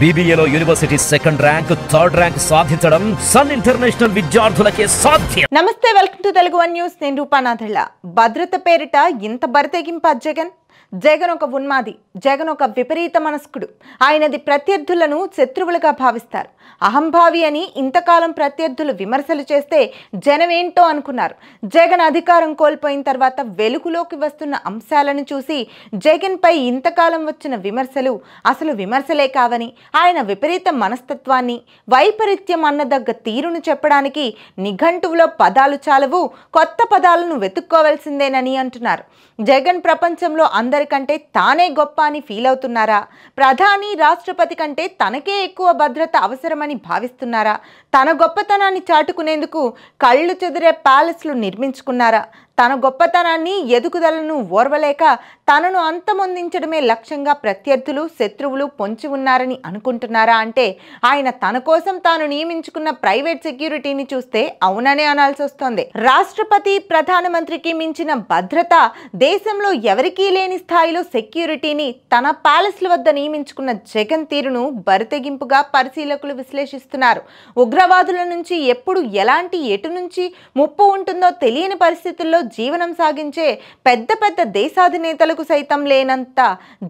బీబీఏలో university second rank third rank సాధించడం Sun international విద్యార్థులకే సాధ్యం నమస్తే welcome to Telugu one news నేను రూపానాథిళ్ళ భద్రత పేరిట ఇంత బరితెగింప జగన్ జగన్ ఒక ఉన్మాది జగన్ ఒక విపరీత మనస్కుడు ఆయనది ప్రత్యర్థులను శత్రువులుగా భావిస్తారు అహంభావి అని ఇంతకాలం ప్రత్యర్థులు విమర్శలు చేస్తే జనమేంటో అనుకున్నారు జగన్ అధికారం కోల్పోయిన తర్వాత వెలుగులోకి వస్తున్న అంశాలను చూసి జగన్పై ఇంతకాలం వచ్చిన విమర్శలు అసలు విమర్శలే కావని ఆయన విపరీత మనస్తత్వాన్ని వైపరీత్యం అన్నదగ్గ తీరును చెప్పడానికి నిఘంటువులో పదాలు చాలవు కొత్త పదాలను వెతుక్కోవలసిందేనని అంటున్నారు జగన్ ప్రపంచంలో అందరికంటే తానే గొప్ప అని ఫీల్ అవుతున్నారా ప్రధాని రాష్ట్రపతి కంటే తనకే ఎక్కువ భద్రత అవసరమని భావిస్తున్నారా తన గొప్పతనాన్ని చాటుకునేందుకు కళ్ళు చెదిరే ప్యాలెస్లు నిర్మించుకున్నారా తన గొప్పతనాన్ని ఎదుగుదలను ఓర్వలేక తనను అంతమొందించడమే లక్ష్యంగా ప్రత్యర్థులు శత్రువులు పొంచి ఉన్నారని అనుకుంటున్నారా అంటే ఆయన తన కోసం తాను నియమించుకున్న ప్రైవేట్ సెక్యూరిటీని చూస్తే అవుననే అనాల్సి వస్తోంది రాష్ట్రపతి ప్రధానమంత్రికి మించిన భద్రత దేశంలో ఎవరికీ లేని స్థాయిలో సెక్యూరిటీని తన ప్యాలెస్ల వద్ద నియమించుకున్న జగన్ తీరును బరితెగింపుగా పరిశీలకులు విశ్లేషిస్తున్నారు ఉగ్రవాదుల నుంచి ఎప్పుడు ఎలాంటి ఎటు నుంచి ముప్పు ఉంటుందో తెలియని పరిస్థితుల్లో జీవనం సాగించే పెద్ద పెద్ద దేశాధినేతలకు సైతం లేనంత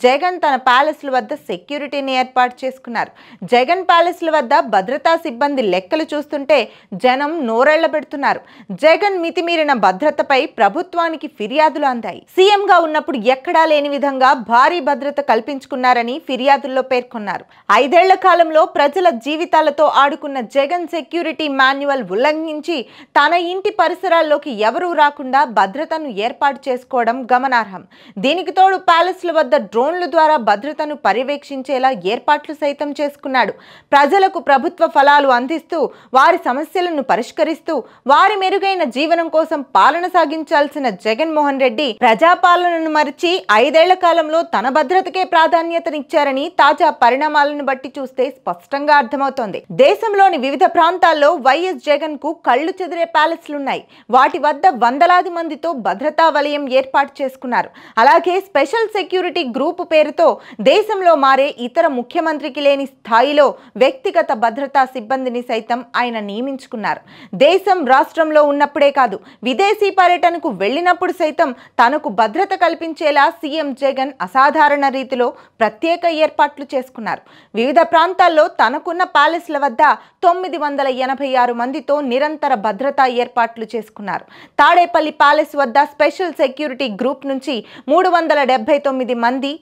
జగన్ తన ప్యాలెస్ల వద్ద సెక్యూరిటీని ఏర్పాటు చేసుకున్నారు జగన్ ప్యాలెస్ల వద్ద భద్రతా సిబ్బంది లెక్కలు చూస్తుంటే జనం నోరెళ్ల పెడుతున్నారు జగన్ మితిమీరిన భద్రతపై ప్రభుత్వానికి ఫిర్యాదులు అందాయి సీఎంగా ఉన్నప్పుడు ఎక్కడా లేని విధంగా భారీ భద్రత కల్పించుకున్నారని ఫిర్యాదుల్లో పేర్కొన్నారు ఐదేళ్ల కాలంలో ప్రజల జీవితాలతో ఆడుకున్న జగన్ సెక్యూరిటీ మాన్యువల్ ఉల్లంఘించి తన ఇంటి పరిసరాల్లోకి ఎవరూ రాకుండా భద్రతను ఏర్పాటు చేసుకోవడం గమనార్హం దీనికి తోడు ప్యాలెస్ల వద్ద డ్రోన్ల ద్వారా భద్రతను పర్యవేక్షించేలా ఏర్పాట్లు సైతం చేసుకున్నాడు ప్రజలకు ప్రభుత్వ ఫలాలు అందిస్తూ వారి సమస్యలను పరిష్కరిస్తూ వారి మెరుగైన జీవనం కోసం పాలన సాగించాల్సిన జగన్మోహన్ రెడ్డి ప్రజాపాలనను మరిచి ఐదేళ్ల కాలంలో తన భద్రతకే ప్రాధాన్యతనిచ్చారని తాజా పరిణామాలను బట్టి చూస్తే స్పష్టంగా అర్థమవుతోంది దేశంలోని వివిధ ప్రాంతాల్లో వైఎస్ జగన్ కు కళ్ళు చెదిరే ప్యాలెస్లున్నాయి వాటి వద్ద వందలాది మందితో భద్రతా వలయం ఏర్పాటు చేసుకున్నారు అలాగే స్పెషల్ సెక్యూరిటీ గ్రూప్ పేరుతో దేశంలో మారే ఇతర ముఖ్యమంత్రికి లేని స్థాయిలో వ్యక్తిగత భద్రతా సిబ్బందిని సైతం ఆయన నియమించుకున్నారు దేశం రాష్ట్రంలో ఉన్నప్పుడే కాదు విదేశీ పర్యటనకు వెళ్ళినప్పుడు సైతం తనకు భద్రత కల్పించేలా సీఎం జగన్ అసాధారణ రీతిలో ప్రత్యేక ఏర్పాట్లు చేసుకున్నారు వివిధ ప్రాంతాల్లో తనకున్న ప్యాలెస్ల వద్ద తొమ్మిది వందల ఎనభై ఆరు మందితో నిరంతర భద్రతా ఏర్పాట్లు చేసుకున్నారు తాడేపల్లి ప్యాలెస్ వద్ద స్పెషల్ సెక్యూరిటీ గ్రూప్ నుంచి మూడు వందల డెబ్బై తొమ్మిది మంది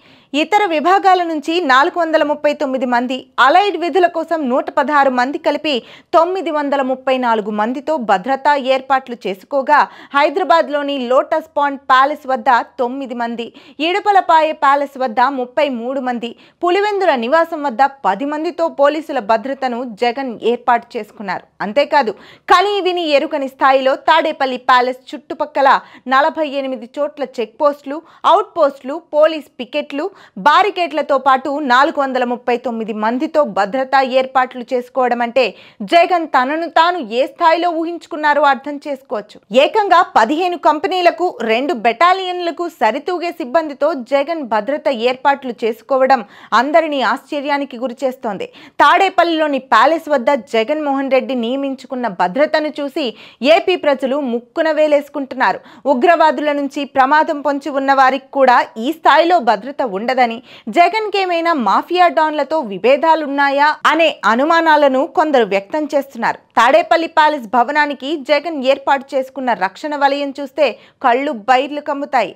ఇతర విభాగాల నుంచి నాలుగు వందల ముప్పై తొమ్మిది మంది అలైడ్ విధుల కోసం నూట పదహారు మంది కలిపి తొమ్మిది వందల ముప్పై నాలుగు మందితో భద్రతా ఏర్పాట్లు చేసుకోగా హైదరాబాద్లోని లోటస్ పాండ్ ప్యాలెస్ వద్ద తొమ్మిది మంది ఈడపలపాయ ప్యాలెస్ వద్ద ముప్పై మూడు మంది పులివెందుల నివాసం వద్ద పది మందితో పోలీసుల భద్రతను జగన్ ఏర్పాటు చేసుకున్నారు అంతేకాదు కని విని ఎరుకని స్థాయిలో తాడేపల్లి ప్యాలెస్ చుట్టుపక్కల చుట్టుపక్కల నలభై ఎనిమిది చోట్ల చెక్పోస్టులు అవుట్పోస్టులు పోలీస్ పికెట్లు బారికేట్లతో పాటు నాలుగు వందల ముప్పై తొమ్మిది మందితో భద్రతా ఏర్పాట్లు చేసుకోవడం అంటే జగన్ తనను తాను ఏ స్థాయిలో ఊహించుకున్నారో అర్థం చేసుకోవచ్చు ఏకంగా పదిహేను కంపెనీలకు రెండు బెటాలియన్లకు సరితూగే సిబ్బందితో జగన్ భద్రత ఏర్పాట్లు చేసుకోవడం అందరినీ ఆశ్చర్యానికి గురిచేస్తోంది తాడేపల్లిలోని ప్యాలెస్ వద్ద జగన్మోహన్ రెడ్డి నియమించుకున్న భద్రతను చూసి ఏపీ ప్రజలు ముక్కున వేలేసుకుంటున్నారు అంటున్నారు ఉగ్రవాదుల నుంచి ప్రమాదం పొంచి ఉన్న వారికి కూడా ఈ స్థాయిలో భద్రత ఉండదని జగన్ కేమైనా మాఫియా డాన్లతో విభేదాలున్నాయా అనే అనుమానాలను కొందరు వ్యక్తం చేస్తున్నారు తాడేపల్లి ప్యాలెస్ భవనానికి జగన్ ఏర్పాటు చేసుకున్న రక్షణ వలయం చూస్తే కళ్ళు బైర్లు కమ్ముతాయి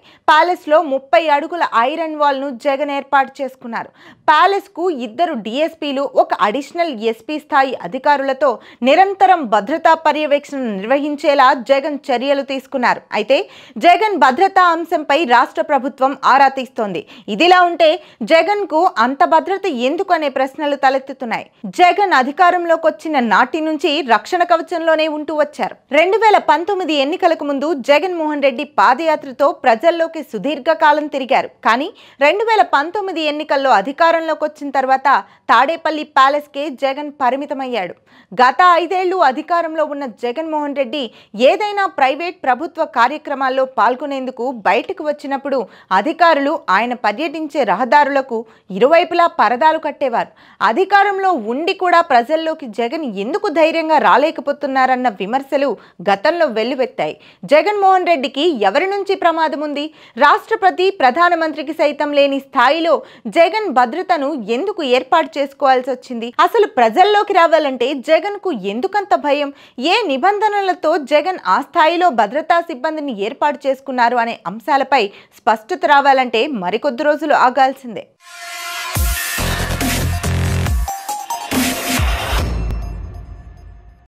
లో ముప్పై అడుగుల ఐరన్ వాల్ ను జగన్ ఏర్పాటు చేసుకున్నారు కు ఇద్దరు డిఎస్పీలు ఒక అడిషనల్ ఎస్పీ స్థాయి అధికారులతో నిరంతరం భద్రతా పర్యవేక్షణ నిర్వహించేలా జగన్ చర్యలు తీసుకున్నారు చేశారు అయితే జగన్ భద్రతా అంశంపై రాష్ట్ర ప్రభుత్వం ఆరా తీస్తోంది ఇదిలా ఉంటే జగన్ కు అంత భద్రత ఎందుకు అనే ప్రశ్నలు తలెత్తుతున్నాయి జగన్ అధికారంలోకి వచ్చిన నాటి నుంచి రక్షణ కవచంలోనే ఉంటూ వచ్చారు రెండు వేల పంతొమ్మిది ఎన్నికలకు ముందు జగన్మోహన్ రెడ్డి పాదయాత్రతో ప్రజల్లోకి సుదీర్ఘకాలం తిరిగారు కానీ రెండు వేల పంతొమ్మిది ఎన్నికల్లో అధికారంలోకి వచ్చిన తర్వాత తాడేపల్లి ప్యాలెస్ కే జగన్ పరిమితమయ్యాడు గత ఐదేళ్లు అధికారంలో ఉన్న జగన్మోహన్ రెడ్డి ఏదైనా ప్రైవేట్ ప్రభుత్వ ప్రభుత్వ కార్యక్రమాల్లో పాల్గొనేందుకు బయటకు వచ్చినప్పుడు అధికారులు ఆయన పర్యటించే రహదారులకు ఇరువైపులా పరదాలు కట్టేవారు అధికారంలో ఉండి కూడా ప్రజల్లోకి జగన్ ఎందుకు ధైర్యంగా రాలేకపోతున్నారన్న విమర్శలు గతంలో వెల్లువెత్తాయి జగన్మోహన్ రెడ్డికి ఎవరి నుంచి ప్రమాదం ఉంది రాష్ట్రపతి ప్రధానమంత్రికి సైతం లేని స్థాయిలో జగన్ భద్రతను ఎందుకు ఏర్పాటు చేసుకోవాల్సి వచ్చింది అసలు ప్రజల్లోకి రావాలంటే జగన్ కు ఎందుకంత భయం ఏ నిబంధనలతో జగన్ ఆ స్థాయిలో భద్రతా సిబ్బందిని ఏర్పాటు చేసుకున్నారు అనే అంశాలపై స్పష్టత రావాలంటే మరికొద్ది రోజులు ఆగాల్సిందే